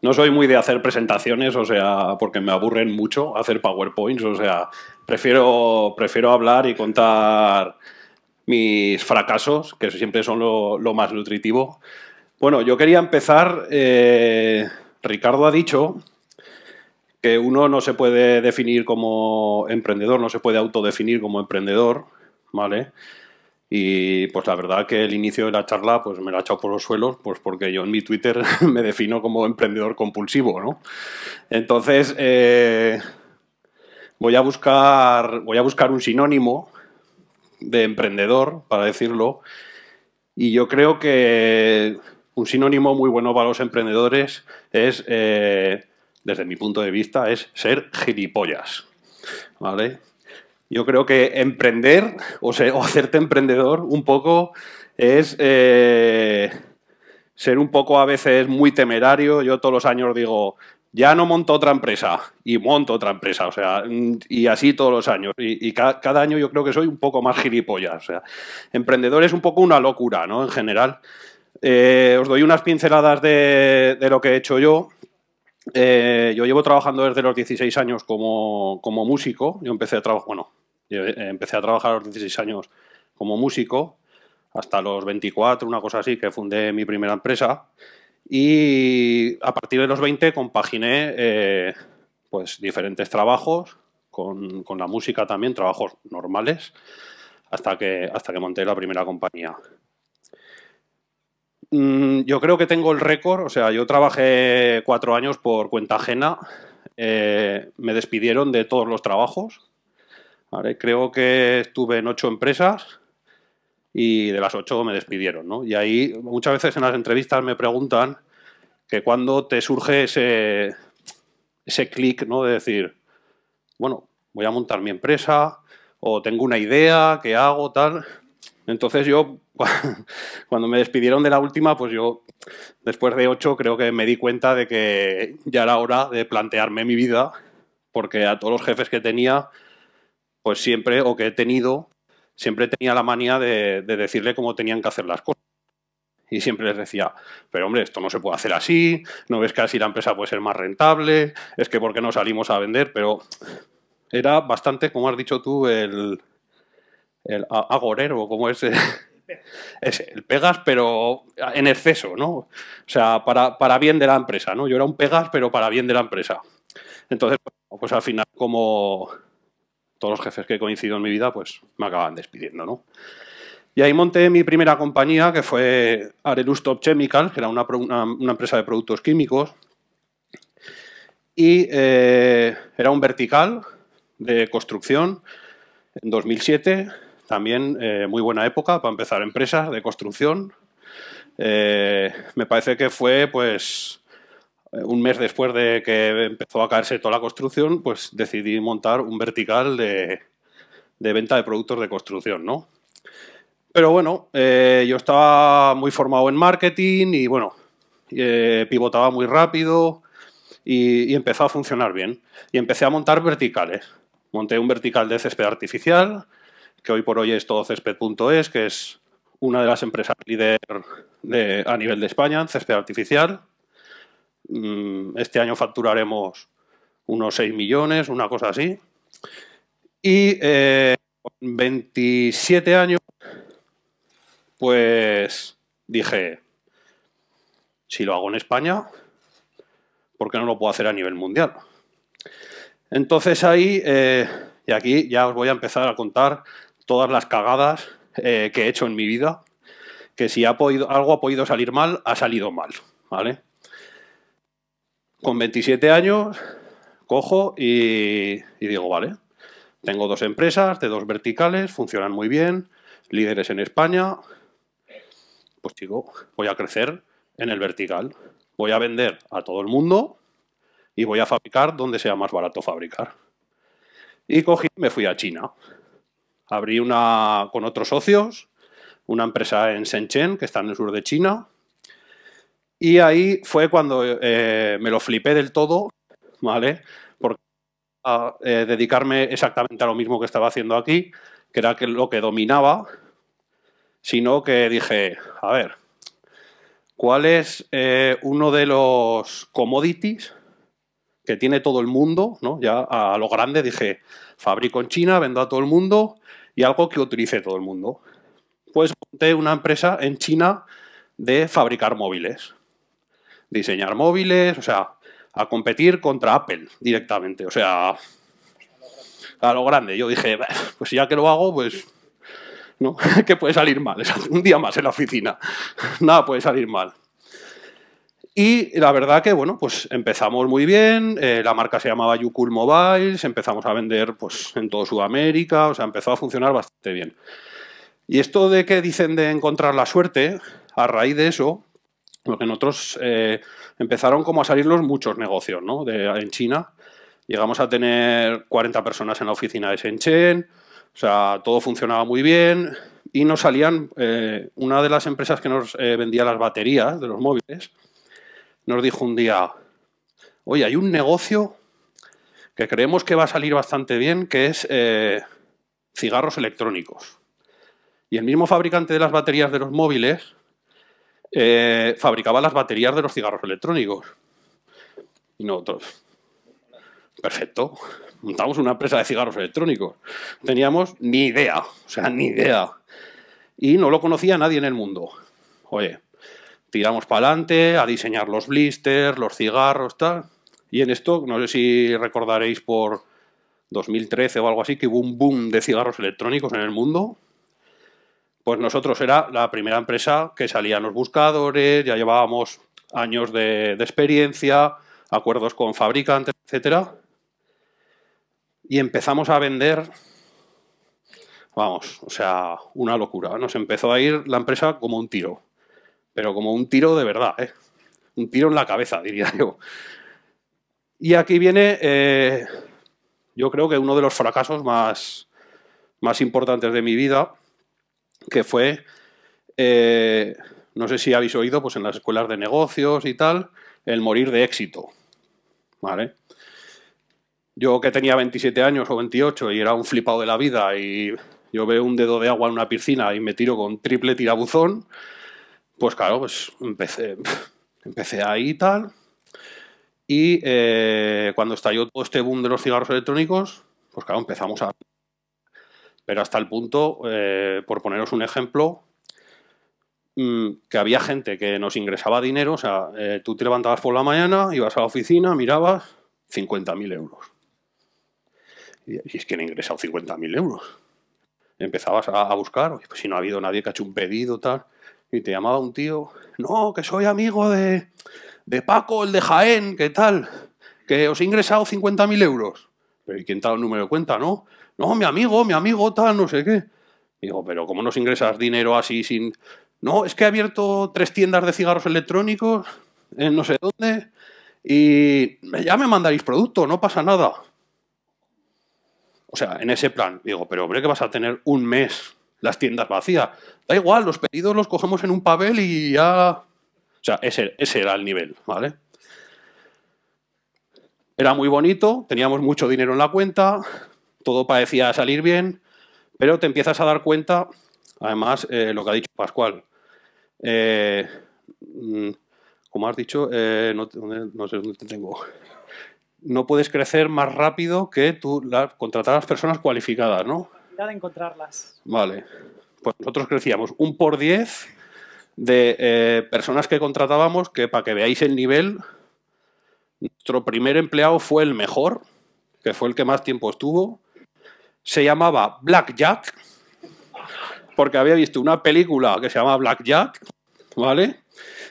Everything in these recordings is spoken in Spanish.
No soy muy de hacer presentaciones, o sea, porque me aburren mucho hacer PowerPoints, o sea, prefiero, prefiero hablar y contar mis fracasos, que siempre son lo, más nutritivo. Bueno, yo quería empezar, eh, Ricardo ha dicho que uno no se puede definir como emprendedor, no se puede autodefinir como emprendedor, ¿vale? Y pues la verdad que el inicio de la charla pues me la ha echado por los suelos, pues porque yo en mi Twitter me defino como emprendedor compulsivo, ¿no? Entonces eh, voy, a buscar, voy a buscar un sinónimo de emprendedor, para decirlo, y yo creo que un sinónimo muy bueno para los emprendedores es, eh, desde mi punto de vista, es ser gilipollas, ¿vale? Yo creo que emprender o, sea, hacerte emprendedor un poco es eh, ser un poco a veces muy temerario. Yo todos los años digo, ya no monto otra empresa y monto otra empresa, o sea, y así todos los años. Y, cada, año yo creo que soy un poco más gilipollas. O sea, emprendedor es un poco una locura, ¿no? En general. Eh, os doy unas pinceladas de, lo que he hecho yo. Eh, yo llevo trabajando desde los 16 años como, como músico. Yo empecé a trabajar, bueno, eh, empecé a trabajar a los 16 años como músico, hasta los 24, una cosa así, que fundé mi primera empresa. Y a partir de los 20 compaginé eh, pues diferentes trabajos con, la música también, trabajos normales, hasta que, hasta que monté la primera compañía. Mm, yo creo que tengo el récord, o sea, yo trabajé cuatro años por cuenta ajena, eh, me despidieron de todos los trabajos, Creo que estuve en ocho empresas y de las ocho me despidieron, ¿no? Y ahí muchas veces en las entrevistas me preguntan que cuando te surge ese, ese clic, ¿no? De decir, bueno, voy a montar mi empresa o tengo una idea, ¿qué hago? Tal. Entonces yo, cuando me despidieron de la última, pues yo, después de ocho, creo que me di cuenta de que ya era hora de plantearme mi vida, porque a todos los jefes que tenía pues siempre, o que he tenido, siempre tenía la manía de, decirle cómo tenían que hacer las cosas. Y siempre les decía, pero hombre, esto no se puede hacer así, no ves que así la empresa puede ser más rentable, es que porque no salimos a vender? Pero era bastante, como has dicho tú, el, el agorero, como eh, es, el Pegas, pero en exceso, ¿no? O sea, para, para, bien de la empresa, ¿no? Yo era un Pegas, pero para bien de la empresa. Entonces, pues, pues al final, como todos los jefes que he coincidido en mi vida, pues me acaban despidiendo, ¿no? Y ahí monté mi primera compañía, que fue Arelus Top Chemicals, que era una, empresa de productos químicos. Y eh, era un vertical de construcción en 2007, también eh, muy buena época para empezar empresas de construcción. Eh, me parece que fue pues eh, un mes después de que empezó a caerse toda la construcción, pues decidí montar un vertical de, venta de productos de construcción, Pero bueno, eh, yo estaba muy formado en marketing y bueno, eh, pivotaba muy rápido y, empezó a funcionar bien. Y empecé a montar verticales. Monté un vertical de césped artificial, que hoy por hoy es todo césped.es, que es una de las empresas líder de, a nivel de España en césped artificial. Mm, este año facturaremos unos 6 millones, una cosa así. Y eh, 27 años, pues dije, si lo hago en España, ¿por qué no lo puedo hacer a nivel mundial? Entonces ahí, eh, y aquí ya os voy a empezar a contar todas las cagadas eh, que he hecho en mi vida, que si ha podido, algo ha podido salir mal, ha salido mal, ¿vale? Con 27 años, cojo y, digo, vale, tengo dos empresas de dos verticales, funcionan muy bien, líderes en España, pues chico, voy a crecer en el vertical, voy a vender a todo el mundo y voy a fabricar donde sea más barato fabricar. Y cogí, me fui a China. Abrí una con otros socios, una empresa en Shenzhen, que está en el sur de China, y ahí fue cuando eh, me lo flipé del todo, ¿vale? Porque ah, eh, dedicarme exactamente a lo mismo que estaba haciendo aquí, que era lo que dominaba, sino que dije, a ver, ¿cuál es eh, uno de los commodities que tiene todo el mundo? ¿no? Ya a lo grande dije, fabrico en China, vendo a todo el mundo y algo que utilice todo el mundo. Pues monté una empresa en China de fabricar móviles diseñar móviles, o sea, a competir contra Apple directamente, o sea, a lo grande. Yo dije, pues ya que lo hago, pues, ¿no? Que puede salir mal? Un día más en la oficina, nada puede salir mal. Y la verdad que, bueno, pues empezamos muy bien, eh, la marca se llamaba Yukul Mobiles, empezamos a vender pues en todo Sudamérica, o sea, empezó a funcionar bastante bien. Y esto de que dicen de encontrar la suerte, a raíz de eso, porque nosotros eh, empezaron como a salir los muchos negocios ¿no? en China. Llegamos a tener 40 personas en la oficina de Shenzhen, o sea, todo funcionaba muy bien y nos salían, eh, una de las empresas que nos eh, vendía las baterías de los móviles, nos dijo un día, oye, hay un negocio que creemos que va a salir bastante bien, que es cigarros electrónicos. Y el mismo fabricante de las baterías de los móviles eh, fabricaba las baterías de los cigarros electrónicos. Y nosotros, perfecto, montamos una empresa de cigarros electrónicos. Teníamos ni idea, o sea, ni idea. Y no lo conocía nadie en el mundo. Oye, tiramos para adelante a diseñar los blisters, los cigarros, tal. Y en esto, no sé si recordaréis por 2013 o algo así, que hubo un boom de cigarros electrónicos en el mundo. Pues nosotros era la primera empresa que salían los buscadores, ya llevábamos años de, experiencia, acuerdos con fabricantes, etcétera. Y empezamos a vender, vamos, o sea, una locura. Nos empezó a ir la empresa como un tiro, pero como un tiro de verdad, ¿eh? un tiro en la cabeza, diría yo. Y aquí viene, eh, yo creo que uno de los fracasos más importantes de mi vida, que fue, eh, no sé si habéis oído, pues en las escuelas de negocios y tal, el morir de éxito. ¿Vale? Yo que tenía 27 años o 28 y era un flipado de la vida y yo veo un dedo de agua en una piscina y me tiro con triple tirabuzón, pues claro, pues empecé, empecé ahí y tal. Y eh, cuando estalló todo este boom de los cigarros electrónicos, pues claro, empezamos a pero hasta el punto, eh, por poneros un ejemplo, mm, que había gente que nos ingresaba dinero, o sea, eh, tú te levantabas por la mañana, ibas a la oficina, mirabas 50.000 euros. Y, es que he ingresado 50.000 euros. Empezabas a, buscar, pues si no ha habido nadie que ha hecho un pedido, tal, y te llamaba un tío, no, que soy amigo de, de Paco, el de Jaén, ¿qué tal? Que os he ingresado 50.000 euros. ¿Pero ¿y quién el número de cuenta? No, no, mi amigo, mi amigo, tal, no sé qué. Digo, pero ¿cómo nos ingresas dinero así sin...? No, es que he abierto tres tiendas de cigarros electrónicos en no sé dónde y ya me mandaréis producto, no pasa nada. O sea, en ese plan, digo, pero hombre, que vas a tener un mes las tiendas vacías. Da igual, los pedidos los cogemos en un papel y ya... O sea, ese era el nivel, ¿vale? Era muy bonito, teníamos mucho dinero en la cuenta, todo parecía salir bien, pero te empiezas a dar cuenta, además, eh, lo que ha dicho Pascual. Eh, mm, como has dicho, eh, no, sé dónde te tengo. No puedes crecer más rápido que tú contratar a las personas cualificadas, ¿no? La de encontrarlas. Vale. Pues nosotros crecíamos un por diez de personas que contratábamos, que para que veáis el nivel, nuestro primer empleado fue el mejor, que fue el que más tiempo estuvo. Se llamaba Black Jack, porque había visto una película que se llama Black Jack, ¿vale?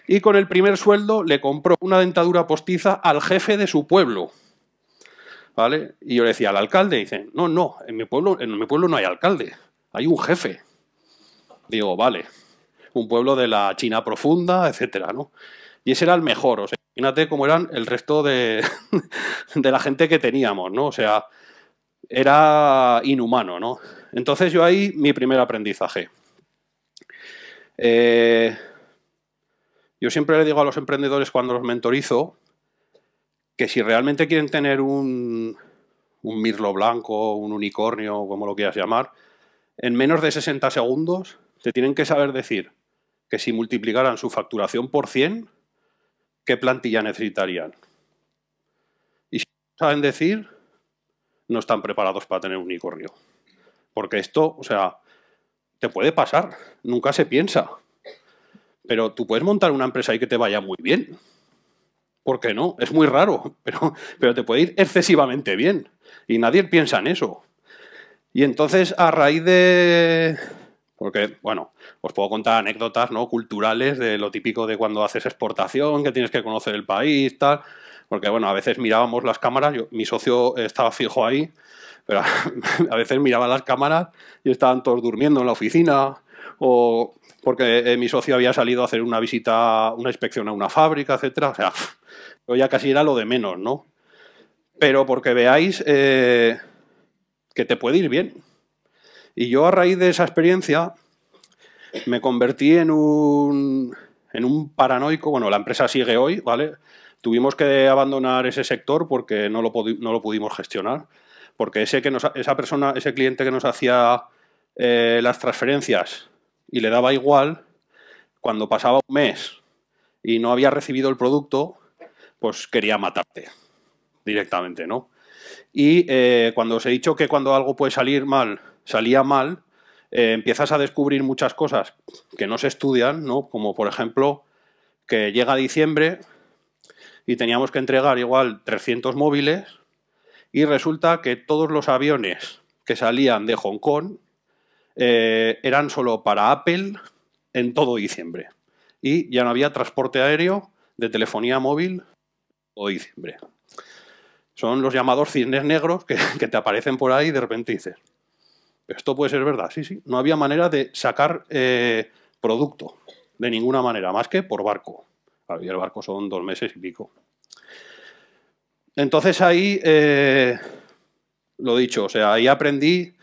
Y con el primer sueldo le compró una dentadura postiza al jefe de su pueblo. ¿Vale? Y yo le decía al alcalde, dice, no, no, en mi pueblo, en mi pueblo no hay alcalde, hay un jefe. Digo, vale, un pueblo de la China profunda, etcétera, ¿no? Y ese era el mejor, o sea, Imagínate cómo eran el resto de, la gente que teníamos, ¿no? O sea, era inhumano, ¿no? Entonces yo ahí mi primer aprendizaje. Eh, yo siempre le digo a los emprendedores cuando los mentorizo que si realmente quieren tener un, un mirlo blanco, un unicornio, como lo quieras llamar, en menos de 60 segundos te tienen que saber decir que si multiplicaran su facturación por 100, qué plantilla necesitarían. Y si no saben decir, no están preparados para tener un unicornio. Porque esto, o sea, te puede pasar, nunca se piensa. Pero tú puedes montar una empresa y que te vaya muy bien. ¿Por qué no? Es muy raro, pero, pero te puede ir excesivamente bien. Y nadie piensa en eso. Y entonces, a raíz de, porque, bueno, os puedo contar anécdotas ¿no? culturales de lo típico de cuando haces exportación, que tienes que conocer el país, tal. Porque, bueno, a veces mirábamos las cámaras, mi socio estaba fijo ahí, pero a veces miraba las cámaras y estaban todos durmiendo en la oficina, o porque eh, mi socio había salido a hacer una visita, una inspección a una fábrica, etcétera. O sea, yo ya casi era lo de menos, ¿no? Pero porque veáis eh, que te puede ir bien y yo a raíz de esa experiencia me convertí en un, en un paranoico. Bueno, la empresa sigue hoy, ¿vale? Tuvimos que abandonar ese sector porque no lo, pudimos gestionar. Porque ese, que esa persona, ese cliente que nos hacía eh, las transferencias y le daba igual, cuando pasaba un mes y no había recibido el producto, pues quería matarte directamente, ¿no? Y eh, cuando os he dicho que cuando algo puede salir mal salía mal, eh, empiezas a descubrir muchas cosas que no se estudian, ¿no? Como por ejemplo que llega diciembre y teníamos que entregar igual 300 móviles y resulta que todos los aviones que salían de Hong Kong eh, eran solo para Apple en todo diciembre. Y ya no había transporte aéreo de telefonía móvil o diciembre. Son los llamados cisnes negros que, que te aparecen por ahí de repente dices, esto puede ser verdad, sí, sí. No había manera de sacar eh, producto, de ninguna manera, más que por barco. y el barco son dos meses y pico. Entonces ahí, eh, lo dicho, o sea, ahí aprendí,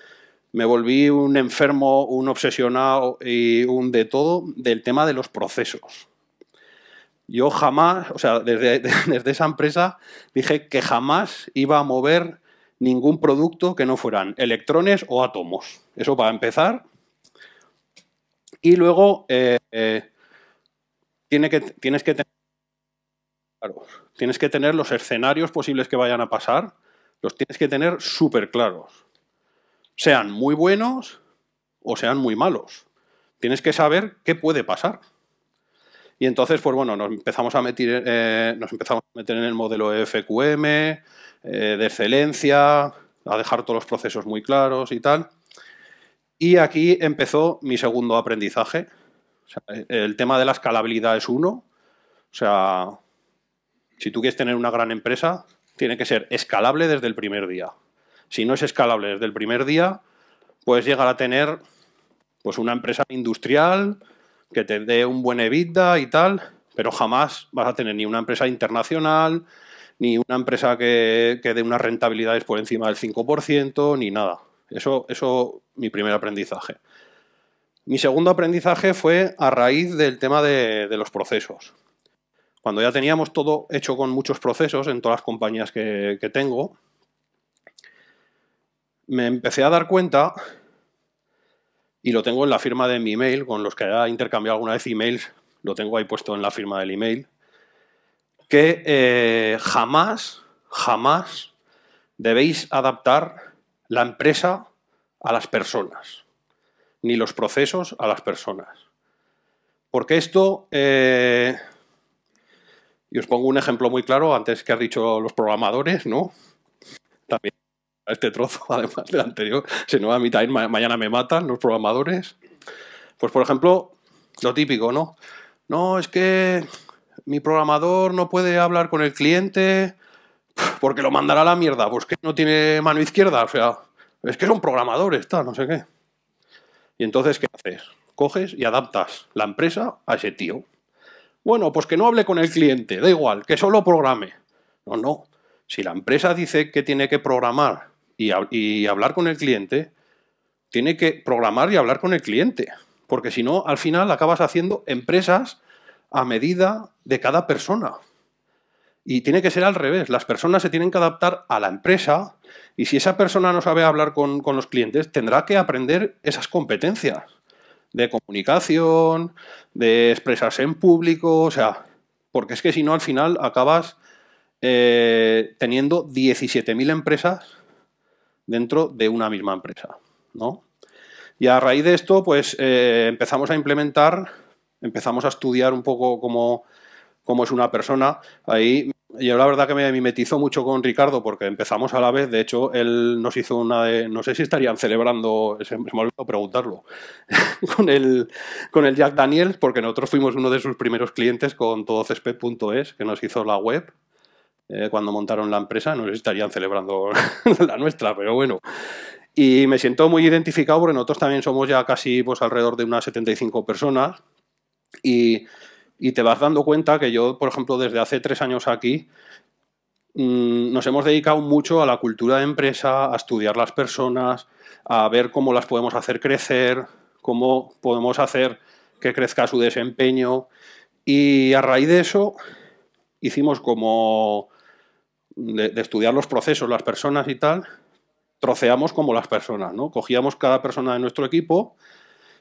me volví un enfermo, un obsesionado y un de todo del tema de los procesos. Yo jamás, o sea, desde, desde esa empresa dije que jamás iba a mover ningún producto que no fueran electrones o átomos. Eso para empezar. Y luego eh, eh, tiene que, tienes, que tienes que tener los escenarios posibles que vayan a pasar, los tienes que tener súper claros. Sean muy buenos o sean muy malos. Tienes que saber qué puede pasar. Y entonces, pues bueno, nos empezamos a meter, eh, nos empezamos a meter en el modelo FQM, eh, de excelencia, a dejar todos los procesos muy claros y tal. Y aquí empezó mi segundo aprendizaje. el tema de la escalabilidad es uno. O sea, si tú quieres tener una gran empresa, tiene que ser escalable desde el primer día. Si no es escalable desde el primer día, puedes llegar a tener pues, una empresa industrial que te dé un buen EBITDA y tal, pero jamás vas a tener ni una empresa internacional, ni una empresa que, que dé unas rentabilidades por encima del 5%, ni nada. Eso, eso, mi primer aprendizaje. Mi segundo aprendizaje fue a raíz del tema de, los procesos. Cuando ya teníamos todo hecho con muchos procesos en todas las compañías que, que tengo, me empecé a dar cuenta y lo tengo en la firma de mi email, con los que haya intercambiado alguna vez emails, lo tengo ahí puesto en la firma del email, que eh, jamás, jamás debéis adaptar la empresa a las personas, ni los procesos a las personas. Porque esto, eh, y os pongo un ejemplo muy claro, antes que has dicho los programadores, ¿no? También este trozo, además del anterior. Si no, a mí también mañana me matan los programadores. Pues, por ejemplo, lo típico, ¿no? No, es que mi programador no puede hablar con el cliente porque lo mandará a la mierda. Pues que no tiene mano izquierda, o sea, es que son programadores, tal, no sé qué. Y entonces, ¿qué haces? Coges y adaptas la empresa a ese tío. Bueno, pues que no hable con el cliente, da igual, que solo programe. No, no. Si la empresa dice que tiene que programar y, hablar con el cliente, tiene que programar y hablar con el cliente, porque si no, al final acabas haciendo empresas a medida de cada persona. Y tiene que ser al revés, las personas se tienen que adaptar a la empresa y si esa persona no sabe hablar con, los clientes, tendrá que aprender esas competencias de comunicación, de expresarse en público, o sea, porque es que si no, al final acabas eh, teniendo 17.000 empresas dentro de una misma empresa. ¿no? Y a raíz de esto, pues eh, empezamos a implementar, empezamos a estudiar un poco cómo, es una persona. Ahí yo la verdad que me mimetizo mucho con Ricardo porque empezamos a la vez, de hecho él nos hizo una de, no sé si estarían celebrando, se me olvidado preguntarlo, con, el, con el Jack Daniels porque nosotros fuimos uno de sus primeros clientes con TodoCesped.es, que nos hizo la web eh, cuando montaron la empresa, no estarían celebrando la nuestra, pero bueno. Y me siento muy identificado porque nosotros también somos ya casi pues, alrededor de unas 75 personas y, te vas dando cuenta que yo, por ejemplo, desde hace tres años aquí, mm, nos hemos dedicado mucho a la cultura de empresa, a estudiar las personas, a ver cómo las podemos hacer crecer, cómo podemos hacer que crezca su desempeño. Y a raíz de eso hicimos como de, estudiar los procesos, las personas y tal, troceamos como las personas, ¿no? Cogíamos cada persona de nuestro equipo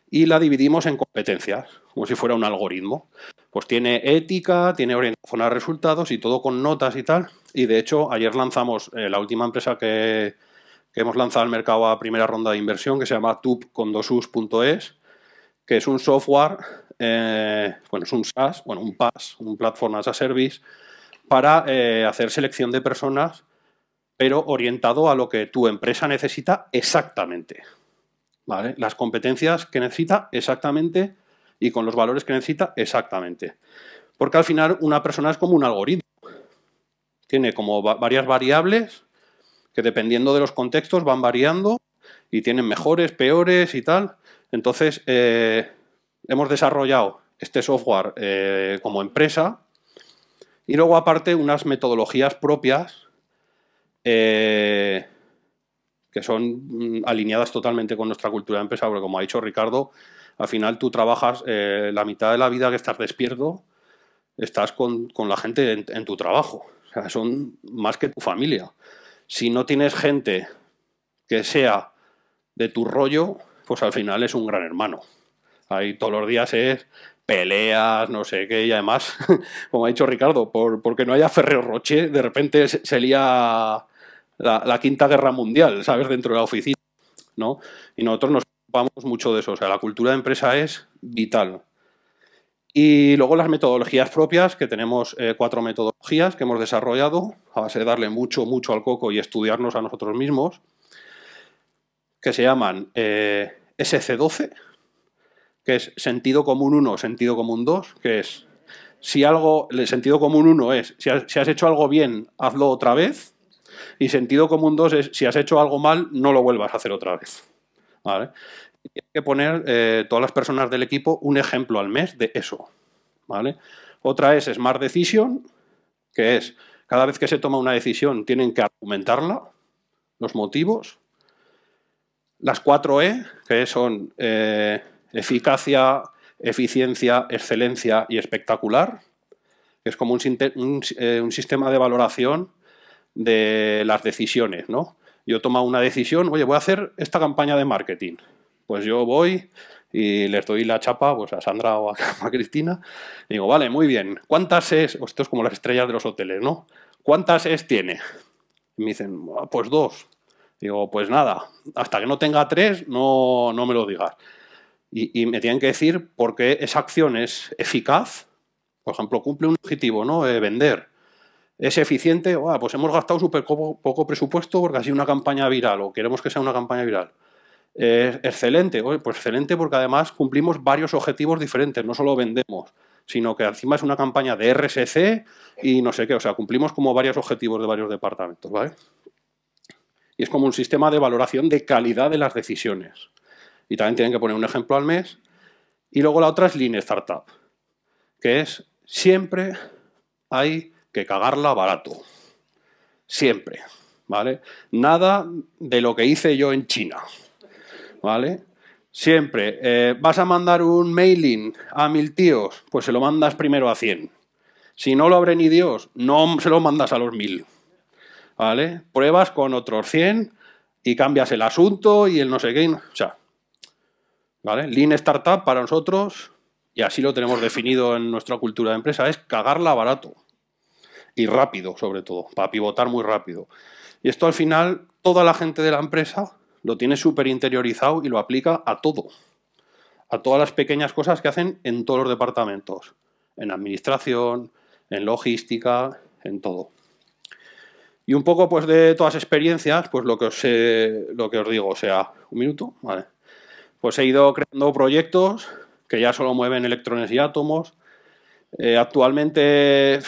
y la dividimos en competencias, como si fuera un algoritmo. Pues tiene ética, tiene orientación a resultados y todo con notas y tal. Y de hecho, ayer lanzamos eh, la última empresa que, que, hemos lanzado al mercado a primera ronda de inversión, que se llama tubcondosus.es, que es un software, eh, bueno, es un SaaS, bueno, un PaaS, un Platform as a Service, para eh, hacer selección de personas, pero orientado a lo que tu empresa necesita exactamente. ¿Vale? Las competencias que necesita exactamente y con los valores que necesita exactamente. Porque al final una persona es como un algoritmo. Tiene como varias variables que dependiendo de los contextos van variando y tienen mejores, peores y tal. Entonces, eh, hemos desarrollado este software eh, como empresa y luego aparte unas metodologías propias eh, que son mm, alineadas totalmente con nuestra cultura de empresa, como ha dicho Ricardo, al final tú trabajas eh, la mitad de la vida que estás despierto, estás con, la gente en, tu trabajo, son más que tu familia. Si no tienes gente que sea de tu rollo, pues al final es un gran hermano. Ahí todos los días es peleas, no sé qué, y además, como ha dicho Ricardo, por, porque no haya Ferrero Roche, de repente sería la, la, quinta guerra mundial, ¿sabes? Dentro de la oficina, ¿no? Y nosotros nos ocupamos mucho de eso, o sea, la cultura de empresa es vital. Y luego las metodologías propias, que tenemos eh, cuatro metodologías que hemos desarrollado, a base de darle mucho, mucho al coco y estudiarnos a nosotros mismos, que se llaman eh, SC12, que es sentido común 1, sentido común 2, que es si algo, el sentido común 1 es si has, hecho algo bien, hazlo otra vez, y sentido común 2 es si has hecho algo mal, no lo vuelvas a hacer otra vez. ¿Vale? que poner eh, todas las personas del equipo un ejemplo al mes de eso. ¿Vale? Otra es Smart Decision, que es cada vez que se toma una decisión tienen que argumentarla, los motivos. Las 4E, que son eh, eficacia, eficiencia, excelencia y espectacular, es como eh, un, sistema de valoración de las decisiones, ¿no? Yo tomo una decisión, oye, voy a hacer esta campaña de marketing. Pues yo voy y les doy la chapa pues, a Sandra o a, Cristina. digo, vale, muy bien. ¿Cuántas es? Pues esto es como las estrellas de los hoteles, ¿no? ¿Cuántas es tiene? Y me dicen, pues dos. Digo, pues nada, hasta que no tenga tres, no, no me lo digas y, me tienen que decir por qué esa acción es eficaz, por ejemplo, cumple un objetivo, ¿no? Eh, vender. ¿Es eficiente? pues hemos gastado súper poco, presupuesto porque ha sido una campaña viral o queremos que sea una campaña viral. Es eh, excelente, pues excelente porque además cumplimos varios objetivos diferentes, no solo vendemos, sino que encima es una campaña de RSC y no sé qué, o sea, cumplimos como varios objetivos de varios departamentos, ¿vale? Y es como un sistema de valoración de calidad de las decisiones y también tienen que poner un ejemplo al mes. Y luego la otra es Lean Startup, que es siempre hay que cagarla barato. Siempre, ¿vale? Nada de lo que hice yo en China, ¿vale? Siempre, eh, ¿vas a mandar un mailing a mil tíos? Pues se lo mandas primero a 100. Si no lo abre ni Dios, no se lo mandas a los mil. ¿Vale? Pruebas con otros 100 y cambias el asunto y el no sé qué. O sea, ¿Vale? Lean Startup para nosotros, y así lo tenemos definido en nuestra cultura de empresa, es cagarla barato y rápido, sobre todo, para pivotar muy rápido. Y esto al final, toda la gente de la empresa lo tiene súper interiorizado y lo aplica a todo, a todas las pequeñas cosas que hacen en todos los departamentos, en administración, en logística, en todo. Y un poco pues de todas las experiencias, pues lo que os, lo que os digo, o sea, un minuto, vale pues he ido creando proyectos que ya solo mueven electrones y átomos. Eh, actualmente,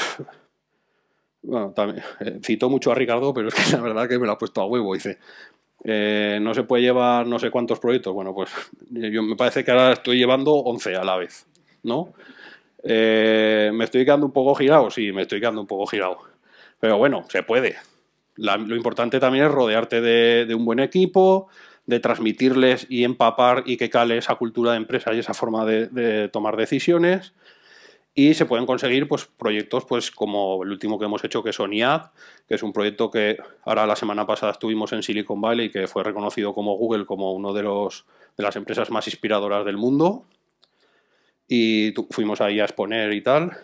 bueno, también, eh, cito mucho a Ricardo, pero es que la verdad que me lo ha puesto a huevo. Dice, eh, no se puede llevar no sé cuántos proyectos. Bueno, pues yo me parece que ahora estoy llevando 11 a la vez, ¿no? me estoy quedando un poco girado, sí, me estoy quedando un poco girado. Pero bueno, se puede. lo importante también es rodearte de un buen equipo, de transmitirles y empapar y que cale esa cultura de empresa y esa forma de, tomar decisiones. Y se pueden conseguir pues, proyectos pues, como el último que hemos hecho, que es ONIAD, que es un proyecto que ahora la semana pasada estuvimos en Silicon Valley y que fue reconocido como Google como una de, de las empresas más inspiradoras del mundo. Y fuimos ahí a exponer y tal.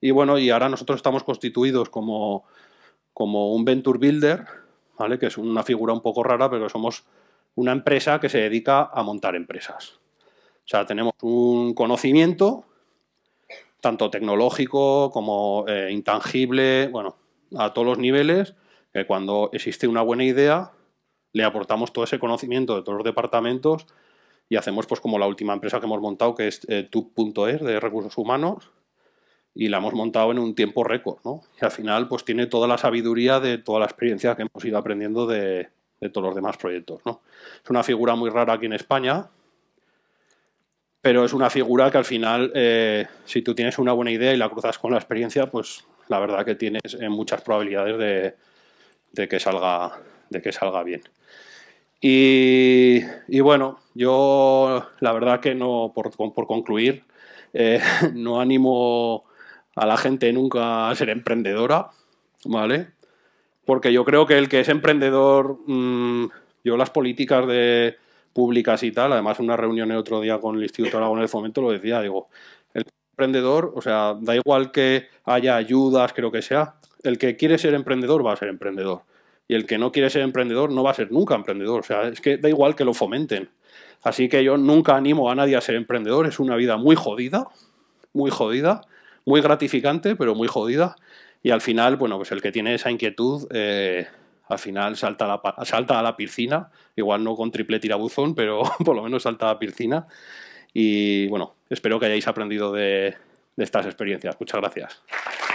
Y bueno, y ahora nosotros estamos constituidos como, como un Venture Builder, ¿vale? que es una figura un poco rara, pero somos una empresa que se dedica a montar empresas. O sea, tenemos un conocimiento, tanto tecnológico como eh, intangible, bueno, a todos los niveles, que cuando existe una buena idea, le aportamos todo ese conocimiento de todos los departamentos y hacemos pues como la última empresa que hemos montado, que es eh, tub.es de recursos humanos, y la hemos montado en un tiempo récord, ¿no? Y al final pues tiene toda la sabiduría de toda la experiencia que hemos ido aprendiendo de, de todos los demás proyectos. ¿no? Es una figura muy rara aquí en España, pero es una figura que al final, eh, si tú tienes una buena idea y la cruzas con la experiencia, pues la verdad que tienes eh, muchas probabilidades de, que, salga, de que salga bien. Y, bueno, yo la verdad que no, por, por concluir, eh, no animo a la gente nunca a ser emprendedora, ¿vale? porque yo creo que el que es emprendedor, mm, yo las políticas públicas y tal, además en una reunión el otro día con el Instituto Aragón del Fomento lo decía, digo, el emprendedor, o sea, da igual que haya ayudas, creo que sea, el que quiere ser emprendedor va a ser emprendedor. Y el que no quiere ser emprendedor no va a ser nunca emprendedor. O sea, es que da igual que lo fomenten. Así que yo nunca animo a nadie a ser emprendedor. Es una vida muy jodida, muy jodida, muy gratificante, pero muy jodida. Y al final, bueno, pues el que tiene esa inquietud, eh, al final salta a, la, piscina, igual no con triple tirabuzón, pero por lo menos salta a la piscina. Y bueno, espero que hayáis aprendido de estas experiencias. Muchas gracias.